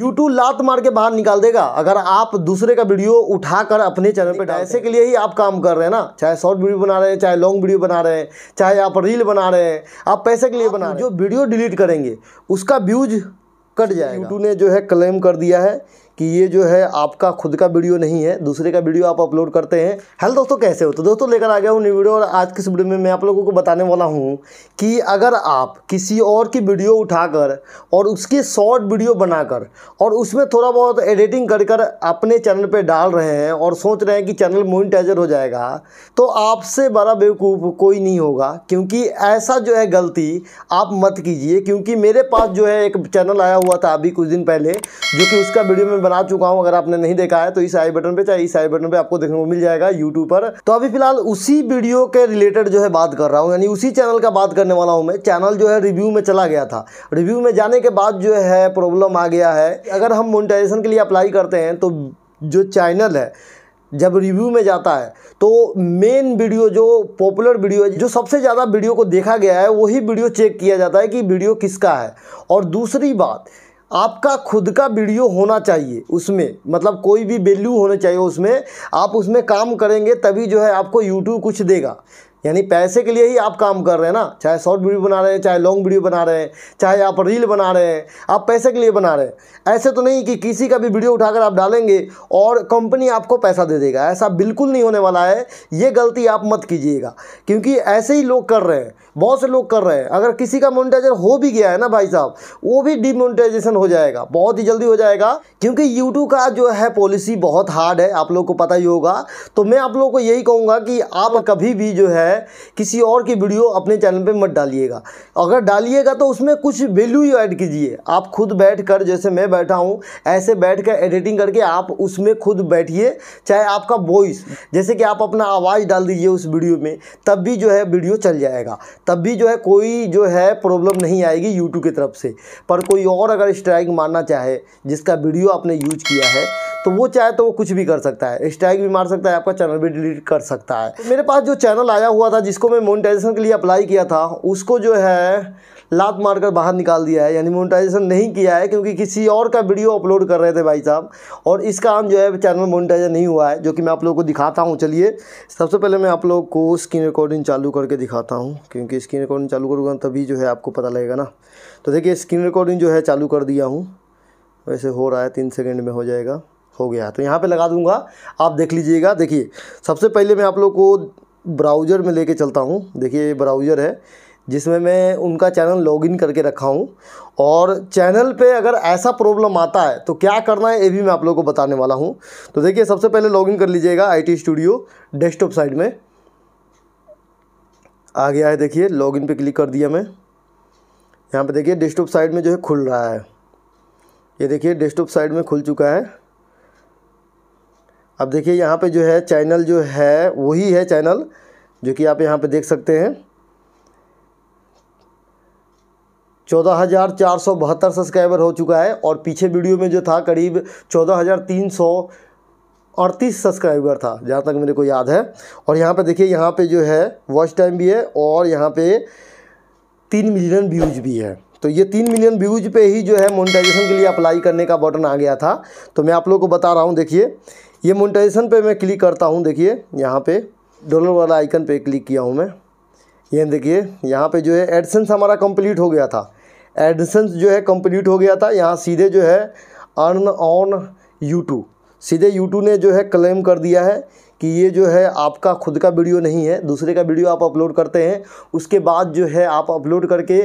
YouTube लात मार के बाहर निकाल देगा अगर आप दूसरे का वीडियो उठाकर अपने चैनल पे डालते ऐसे के लिए ही आप काम कर रहे हैं ना चाहे शॉर्ट वीडियो बना रहे हैं चाहे लॉन्ग वीडियो बना रहे हैं चाहे आप रील बना रहे हैं आप पैसे के लिए बना रहे हैं जो वीडियो डिलीट करेंगे उसका व्यूज कट जाएगा यूट्यूब ने जो है क्लेम कर दिया है कि ये जो है आपका खुद का वीडियो नहीं है दूसरे का वीडियो आप अपलोड करते हैं हेलो दोस्तों कैसे हो तो दोस्तों लेकर आ गया हूँ न्यू वीडियो और आज के वीडियो में मैं आप लोगों को बताने वाला हूँ कि अगर आप किसी और की वीडियो उठाकर और उसकी शॉर्ट वीडियो बनाकर और उसमें थोड़ा बहुत एडिटिंग कर कर अपने चैनल पर डाल रहे हैं और सोच रहे हैं कि चैनल मोनिटाइजर हो जाएगा तो आपसे बड़ा बेवकूफ़ कोई नहीं होगा क्योंकि ऐसा जो है गलती आप मत कीजिए क्योंकि मेरे पास जो है एक चैनल आया हुआ था अभी कुछ दिन पहले जो कि उसका वीडियो में बना चुका हूँ अगर आपने नहीं देखा है तो इस आई बटन पे चाहे इस आई बटन पे आपको देखने को मिल जाएगा यूट्यूब पर तो अभी फिलहाल उसी वीडियो के रिलेटेड जो है बात कर रहा हूँ यानी उसी चैनल का बात करने वाला हूँ मैं चैनल जो है रिव्यू में चला गया था रिव्यू में जाने के बाद जो है प्रॉब्लम आ गया है अगर हम मोनिटाइजेशन के लिए अप्लाई करते हैं तो जो चैनल है जब रिव्यू में जाता है तो मेन वीडियो जो पॉपुलर वीडियो है जो सबसे ज़्यादा वीडियो को देखा गया है वही वीडियो चेक किया जाता है कि वीडियो किसका है और दूसरी बात आपका खुद का वीडियो होना चाहिए उसमें मतलब कोई भी वैल्यू होना चाहिए उसमें आप उसमें काम करेंगे तभी जो है आपको यूट्यूब कुछ देगा यानी पैसे के लिए ही आप काम कर रहे हैं ना चाहे शॉर्ट वीडियो बना रहे हैं चाहे लॉन्ग वीडियो बना रहे हैं चाहे आप रील बना रहे हैं आप पैसे के लिए बना रहे हैं ऐसे तो नहीं कि किसी का भी वीडियो उठाकर आप डालेंगे और कंपनी आपको पैसा दे देगा ऐसा बिल्कुल नहीं होने वाला है ये गलती आप मत कीजिएगा क्योंकि ऐसे ही लोग कर रहे हैं बहुत से लोग कर रहे हैं अगर किसी का मोनिटाइजर हो भी गया है ना भाई साहब वो भी डिमोनिटाइजेशन हो जाएगा बहुत ही जल्दी हो जाएगा क्योंकि यूट्यूब का जो है पॉलिसी बहुत हार्ड है आप लोग को पता ही होगा तो मैं आप लोग को यही कहूँगा कि आप कभी भी जो है है किसी और की वीडियो अपने चैनल पे मत डालिएगा अगर डालिएगा तो उसमें कुछ वैल्यू ही ऐड कीजिए आप खुद बैठ कर जैसे मैं बैठा हूँ ऐसे बैठ कर एडिटिंग करके आप उसमें खुद बैठिए चाहे आपका वॉइस जैसे कि आप अपना आवाज़ डाल दीजिए उस वीडियो में तब भी जो है वीडियो चल जाएगा तब भी जो है कोई जो है प्रॉब्लम नहीं आएगी यूट्यूब की तरफ से पर कोई और अगर स्ट्राइक मारना चाहे जिसका वीडियो आपने यूज किया है तो वो चाहे तो वो कुछ भी कर सकता है स्ट्राइक भी मार सकता है आपका चैनल भी डिलीट कर सकता है तो मेरे पास जो चैनल आया हुआ था जिसको मैं मोनिटाइजेशन के लिए अप्लाई किया था उसको जो है लात मारकर बाहर निकाल दिया है यानी मोनिटाइजेशन नहीं किया है क्योंकि किसी और का वीडियो अपलोड कर रहे थे भाई साहब और इसका हम जो है चैनल मोनिटाइज नहीं हुआ है जो कि मैं आप लोगों को दिखाता हूँ चलिए सबसे पहले मैं आप लोग को स्क्रीन रिकॉर्डिंग चालू करके दिखाता हूँ क्योंकि स्क्रीन रिकॉर्डिंग चालू करूँगा तभी जो है आपको पता लगेगा ना तो देखिए स्क्रीन रिकॉर्डिंग जो है चालू कर दिया हूँ वैसे हो रहा है तीन सेकेंड में हो जाएगा हो गया तो यहाँ पे लगा दूँगा आप देख लीजिएगा देखिए सबसे पहले मैं आप लोग को ब्राउज़र में लेके चलता हूँ देखिए ब्राउज़र है जिसमें मैं उनका चैनल लॉगिन करके रखा हूँ और चैनल पे अगर ऐसा प्रॉब्लम आता है तो क्या करना है ये भी मैं आप लोग को बताने वाला हूँ तो देखिए सबसे पहले लॉगिन कर लीजिएगा आई स्टूडियो डेस्कटॉप साइड में आ गया है देखिए लॉगिन पे क्लिक कर दिया मैं यहाँ पे देखिए डेस्कटॉप साइड में जो है खुल रहा है ये देखिए डेस्कटॉप साइड में खुल चुका है अब देखिए यहाँ पे जो है चैनल जो है वही है चैनल जो कि आप यहाँ पे देख सकते हैं चौदह हज़ार चार सौ बहत्तर सब्सक्राइबर हो चुका है और पीछे वीडियो में जो था करीब चौदह हज़ार तीन सौ अड़तीस सब्सक्राइबर था जहाँ तक मेरे को याद है और यहाँ पे देखिए यहाँ पे जो है वॉच टाइम भी है और यहाँ पे तीन मिलियन व्यूज़ भी है तो ये तीन मिलियन व्यूज़ पे ही जो है मोनिटाइजेशन के लिए अप्लाई करने का बटन आ गया था तो मैं आप लोग को बता रहा हूँ देखिए ये मोनिटाइजेशन पे मैं क्लिक करता हूँ देखिए यहाँ पे डॉलर वाला आइकन पे क्लिक किया हूँ मैं ये देखिए यहाँ पे जो है एडसेंस हमारा कंप्लीट हो गया था एडसेंस जो है कंप्लीट हो गया था यहाँ सीधे जो है अर्न ऑन यूट्यूब सीधे यूटू ने जो है क्लेम कर दिया है कि ये जो है आपका खुद का वीडियो नहीं है दूसरे का वीडियो आप अपलोड करते हैं उसके बाद जो है आप अपलोड करके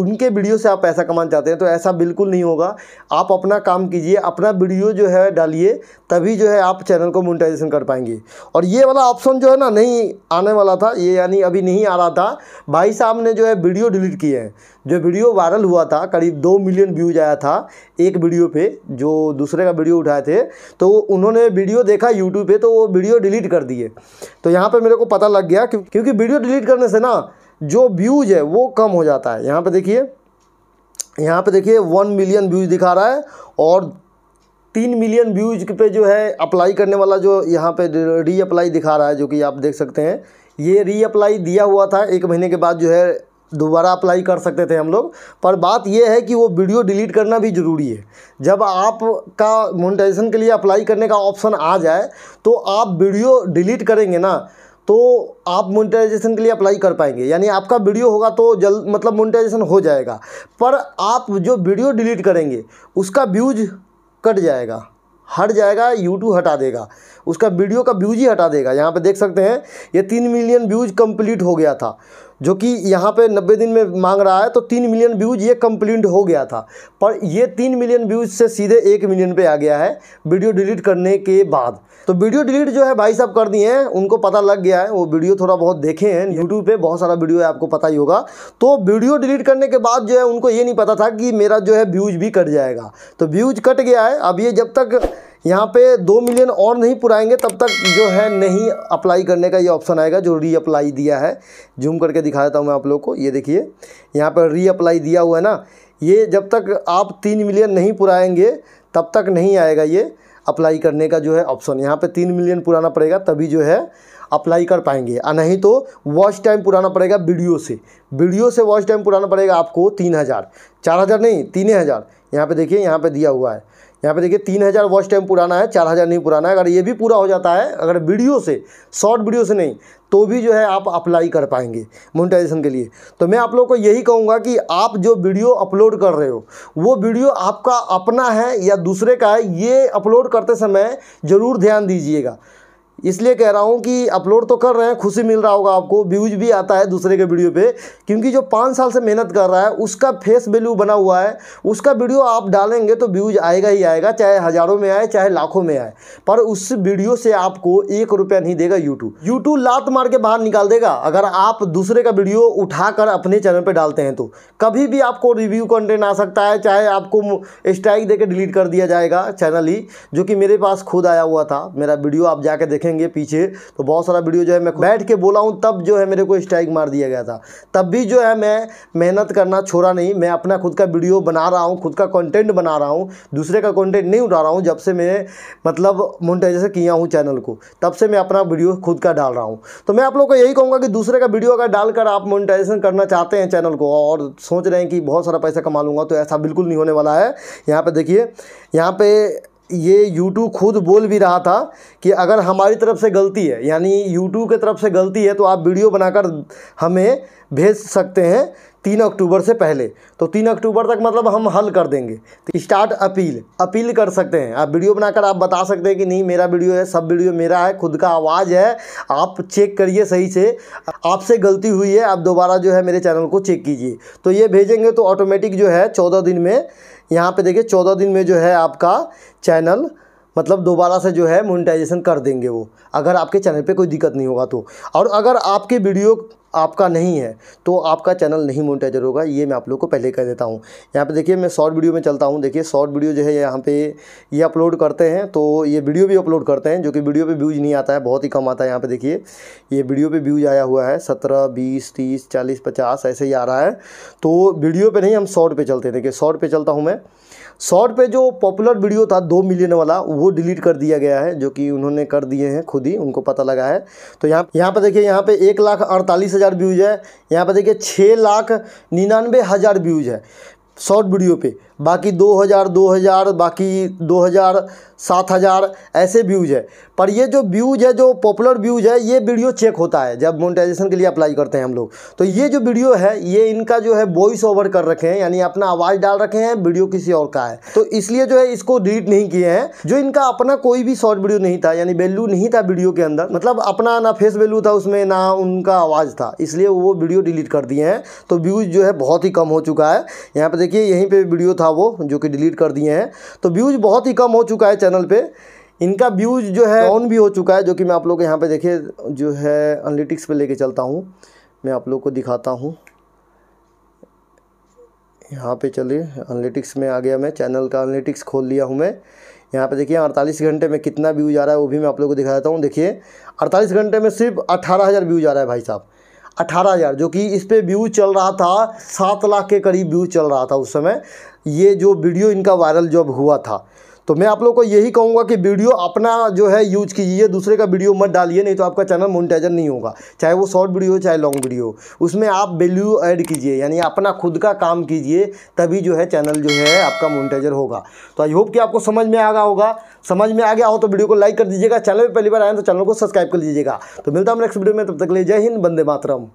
उनके वीडियो से आप पैसा कमाना चाहते हैं तो ऐसा बिल्कुल नहीं होगा आप अपना काम कीजिए अपना वीडियो जो है डालिए तभी जो है आप चैनल को मोनिटाइजेशन कर पाएंगे और ये वाला ऑप्शन जो है ना नहीं आने वाला था ये यानी अभी नहीं आ रहा था भाई साहब ने जो है वीडियो डिलीट किए हैं जो वीडियो वायरल हुआ था करीब दो मिलियन व्यूज आया था एक वीडियो पे जो दूसरे का वीडियो उठाए थे तो उन्होंने वीडियो देखा यूट्यूब पे तो वो वीडियो डिलीट कर दिए तो यहाँ पे मेरे को पता लग गया क्योंकि वीडियो डिलीट करने से ना जो व्यूज है वो कम हो जाता है यहाँ पर देखिए यहाँ पे देखिए वन मिलियन व्यूज दिखा रहा है और तीन मिलियन व्यूज पे जो है अप्लाई करने वाला जो यहाँ पे री अप्लाई दिखा रहा है जो कि आप देख सकते हैं ये री अप्लाई दिया हुआ था एक महीने के बाद जो है दोबारा अप्लाई कर सकते थे हम लोग पर बात यह है कि वो वीडियो डिलीट करना भी ज़रूरी है जब आपका मोनिटाइजेशन के लिए अप्लाई करने का ऑप्शन आ जाए तो आप वीडियो डिलीट करेंगे ना तो आप मोनिटाइजेशन के लिए अप्लाई कर पाएंगे यानी आपका वीडियो होगा तो जल्द मतलब मोनिटाइजेशन हो जाएगा पर आप जो वीडियो डिलीट करेंगे उसका व्यूज कट जाएगा हट जाएगा यूट्यूब हटा देगा उसका वीडियो का व्यूज ही हटा देगा यहाँ पे देख सकते हैं ये तीन मिलियन व्यूज कंप्लीट हो गया था जो कि यहाँ पे 90 दिन में मांग रहा है तो तीन मिलियन व्यूज़ ये कंप्लीट हो गया था पर ये तीन मिलियन व्यूज़ से सीधे एक मिलियन पे आ गया है वीडियो डिलीट करने के बाद तो वीडियो डिलीट जो है भाई साहब कर दिए हैं उनको पता लग गया है वो वीडियो थोड़ा बहुत देखे हैं यूट्यूब पर बहुत सारा वीडियो है आपको पता ही होगा तो वीडियो डिलीट करने के बाद जो है उनको ये नहीं पता था कि मेरा जो है व्यूज़ भी कट जाएगा तो व्यूज़ कट गया है अब ये जब तक यहाँ पे दो मिलियन और नहीं पुराएंगे तब तक जो है नहीं अप्लाई करने का ये ऑप्शन आएगा जो री अप्लाई दिया है जूम करके दिखा देता हूँ मैं आप लोग को ये देखिए यहाँ पर री अप्लाई दिया हुआ है ना ये जब तक आप तीन मिलियन नहीं पुराएंगे तब तक नहीं आएगा ये अप्लाई करने का जो है ऑप्शन यहाँ पे तीन मिलियन पुराना पड़ेगा तभी जो है अप्लाई कर पाएंगे और नहीं तो वॉच टाइम पुराना पड़ेगा वीडियो से वीडियो से वॉच टाइम पुराना पड़ेगा आपको तीन हज़ार चार हज़ार नहीं तीन हज़ार यहाँ पर देखिए यहाँ पर दिया हुआ है यहाँ पे देखिए तीन हज़ार वॉच टाइम पुराना है चार हज़ार नहीं पुराना है अगर ये भी पूरा हो जाता है अगर वीडियो से शॉर्ट वीडियो से नहीं तो भी जो है आप अप्लाई कर पाएंगे मोनिटाइजेशन के लिए तो मैं आप लोग को यही कहूँगा कि आप जो वीडियो अपलोड कर रहे हो वो वीडियो आपका अपना है या दूसरे का है ये अपलोड करते समय ज़रूर ध्यान दीजिएगा इसलिए कह रहा हूँ कि अपलोड तो कर रहे हैं खुशी मिल रहा होगा आपको व्यूज भी आता है दूसरे के वीडियो पे क्योंकि जो पाँच साल से मेहनत कर रहा है उसका फेस वैल्यू बना हुआ है उसका वीडियो आप डालेंगे तो व्यूज आएगा ही आएगा चाहे हज़ारों में आए चाहे लाखों में आए पर उस वीडियो से आपको एक रुपया नहीं देगा यूट्यूब यूट्यूब लात मार के बाहर निकाल देगा अगर आप दूसरे का वीडियो उठाकर अपने चैनल पर डालते हैं तो कभी भी आपको रिव्यू कंटेंट आ सकता है चाहे आपको स्ट्राइक दे डिलीट कर दिया जाएगा चैनल ही जो कि मेरे पास खुद आया हुआ था मेरा वीडियो आप जाके देखें देखेंगे पीछे तो बहुत सारा वीडियो जो है मैं बैठ के बोला हूँ तब जो है मेरे को स्ट्राइक मार दिया गया था तब भी जो है मैं मेहनत करना छोड़ा नहीं मैं अपना खुद का वीडियो बना रहा हूँ खुद का कॉन्टेंट बना रहा हूँ दूसरे का कॉन्टेंट नहीं उठा रहा हूँ जब से मैं मतलब मोनिटाइजेशन किया हूँ चैनल को तब से मैं अपना वीडियो खुद का डाल रहा हूँ तो मैं आप लोग को यही कहूँगा कि दूसरे का वीडियो अगर डालकर आप मोनिटाइजेशन करना चाहते हैं चैनल को और सोच रहे हैं कि बहुत सारा पैसा कमा लूँगा तो ऐसा बिल्कुल नहीं होने वाला है यहाँ पर देखिए यहाँ पर ये यूट्यूब खुद बोल भी रहा था कि अगर हमारी तरफ से गलती है यानी यूट्यूब के तरफ से गलती है तो आप वीडियो बनाकर हमें भेज सकते हैं तीन अक्टूबर से पहले तो तीन अक्टूबर तक मतलब हम हल कर देंगे तो स्टार्ट अपील अपील कर सकते हैं आप वीडियो बनाकर आप बता सकते हैं कि नहीं मेरा वीडियो है सब वीडियो मेरा है खुद का आवाज़ है आप चेक करिए सही से आपसे गलती हुई है आप दोबारा जो है मेरे चैनल को चेक कीजिए तो ये भेजेंगे तो ऑटोमेटिक जो है चौदह दिन में यहाँ पर देखिए चौदह दिन में जो है आपका चैनल मतलब दोबारा से जो है मोनिटाइजेशन कर देंगे वो अगर आपके चैनल पे कोई दिक्कत नहीं होगा तो और अगर आपके वीडियो आपका नहीं है तो आपका चैनल नहीं मोनिटाइजर होगा ये मैं आप लोग को पहले कह देता हूँ यहाँ पे देखिए मैं शॉर्ट वीडियो में चलता हूँ देखिए शॉर्ट वीडियो जो है यहाँ पे ये अपलोड करते हैं तो ये वीडियो भी अपलोड करते हैं जो कि वीडियो पे व्यूज़ नहीं आता है बहुत ही कम आता है यहाँ पे देखिए ये वीडियो पर व्यूज़ आया हुआ है सत्रह बीस तीस चालीस पचास ऐसे ही आ रहा है तो वीडियो पर नहीं हम शॉर्ट पर चलते हैं देखिए शॉर्ट पर चलता हूँ मैं शॉर्ट पे जो पॉपुलर वीडियो था दो मिलियन वाला वो डिलीट कर दिया गया है जो कि उन्होंने कर दिए हैं खुद ही उनको पता लगा है तो यहाँ यहाँ पर देखिए यहाँ पे एक लाख अड़तालीस हज़ार व्यूज़ है यहाँ पर देखिए छः लाख निन्यानवे हज़ार व्यूज़ है शॉर्ट वीडियो पे बाकी 2000 2000 बाकी 2000 7000 ऐसे व्यूज़ है पर ये जो व्यूज़ है जो पॉपुलर व्यूज़ है ये वीडियो चेक होता है जब मोनिटाइजेशन के लिए अप्लाई करते हैं हम लोग तो ये जो वीडियो है ये इनका जो है वॉइस ओवर कर रखे हैं यानी अपना आवाज़ डाल रखे हैं वीडियो किसी और का है तो इसलिए जो है इसको डिलीट नहीं किए हैं जो इनका अपना कोई भी शॉर्ट वीडियो नहीं था यानी वैल्यू नहीं था वीडियो के अंदर मतलब अपना ना फेस वैल्यू था उसमें ना उनका आवाज़ था इसलिए वो वीडियो डिलीट कर दिए हैं तो व्यूज़ जो है बहुत ही कम हो चुका है यहाँ पर देखिए देखिए यहीं पे वीडियो था वो जो कि डिलीट कर दिए हैं तो व्यूज़ बहुत ही कम हो चुका है चैनल पे इनका व्यूज़ जो है ऑन भी हो चुका है जो कि मैं आप लोग को यहाँ पे देखिए जो है अनलिटिक्स पे लेके चलता हूँ मैं आप लोग को दिखाता हूँ यहाँ पे चलिए अनलिटिक्स में आ गया मैं चैनल का अनलिटिक्स खोल लिया हूँ मैं यहाँ पे देखिए अड़तालीस घंटे में कितना व्यूज आ रहा है वो भी मैं आप लोग को दिखा देता हूँ देखिए अड़तालीस घंटे में सिर्फ 18000 हज़ार व्यूज आ रहा है भाई साहब अठारह हज़ार जो कि इस पर व्यू चल रहा था सात लाख के करीब व्यू चल रहा था उस समय ये जो वीडियो इनका वायरल जब हुआ था तो मैं आप लोग को यही कहूँगा कि वीडियो अपना जो है यूज कीजिए दूसरे का वीडियो मत डालिए नहीं तो आपका चैनल मोनिटाइजर नहीं होगा चाहे वो शॉर्ट वीडियो हो चाहे लॉन्ग वीडियो उसमें आप वैल्यू ऐड कीजिए यानी अपना खुद का काम कीजिए तभी जो है चैनल जो है आपका मोनिटाइजर होगा तो आई होप कि आपको समझ में आ गया होगा समझ में आ गया हो तो वीडियो को लाइक कर दीजिएगा चैनल पर पहली बार आए तो चैनल को सब्सक्राइब कर लीजिएगा तो मिलता हूँ नेक्स्ट वीडियो में तब तक ले जय हिंद बंदे मातरम